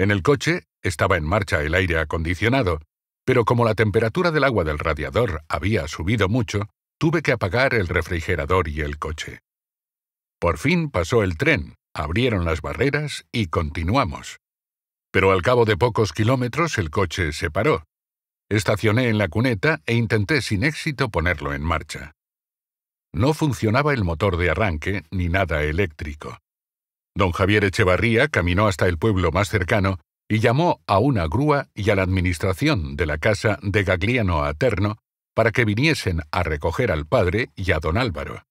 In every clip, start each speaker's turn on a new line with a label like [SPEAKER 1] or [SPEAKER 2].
[SPEAKER 1] En el coche estaba en marcha el aire acondicionado, pero como la temperatura del agua del radiador había subido mucho, tuve que apagar el refrigerador y el coche. Por fin pasó el tren, abrieron las barreras y continuamos. Pero al cabo de pocos kilómetros el coche se paró. Estacioné en la cuneta e intenté sin éxito ponerlo en marcha. No funcionaba el motor de arranque ni nada eléctrico. Don Javier Echevarría caminó hasta el pueblo más cercano y llamó a una grúa y a la administración de la casa de Gagliano Aterno para que viniesen a recoger al padre y a don Álvaro.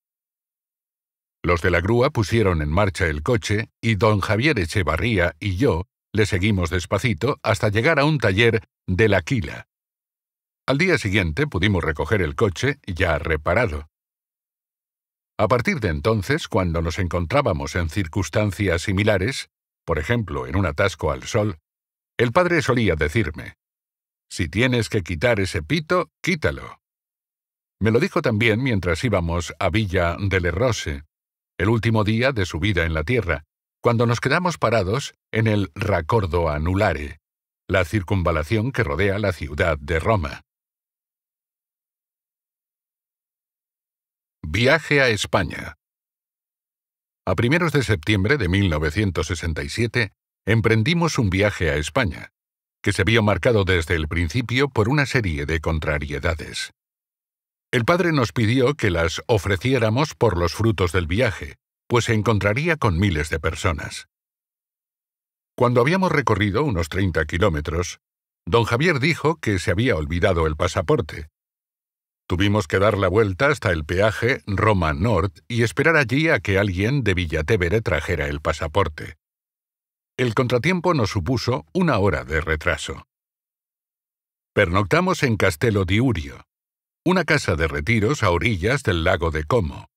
[SPEAKER 1] Los de la grúa pusieron en marcha el coche y don Javier Echevarría y yo le seguimos despacito hasta llegar a un taller de la Quila. Al día siguiente pudimos recoger el coche ya reparado. A partir de entonces, cuando nos encontrábamos en circunstancias similares, por ejemplo, en un atasco al sol, el padre solía decirme, Si tienes que quitar ese pito, quítalo. Me lo dijo también mientras íbamos a Villa del Rose, el último día de su vida en la Tierra, cuando nos quedamos parados en el Raccordo Anulare, la circunvalación que rodea la ciudad de Roma. Viaje a España. A primeros de septiembre de 1967, emprendimos un viaje a España, que se vio marcado desde el principio por una serie de contrariedades. El padre nos pidió que las ofreciéramos por los frutos del viaje, pues se encontraría con miles de personas. Cuando habíamos recorrido unos 30 kilómetros, don Javier dijo que se había olvidado el pasaporte, Tuvimos que dar la vuelta hasta el peaje Roma Nord y esperar allí a que alguien de Villatevere trajera el pasaporte. El contratiempo nos supuso una hora de retraso. Pernoctamos en Castelo Urio, una casa de retiros a orillas del lago de Como.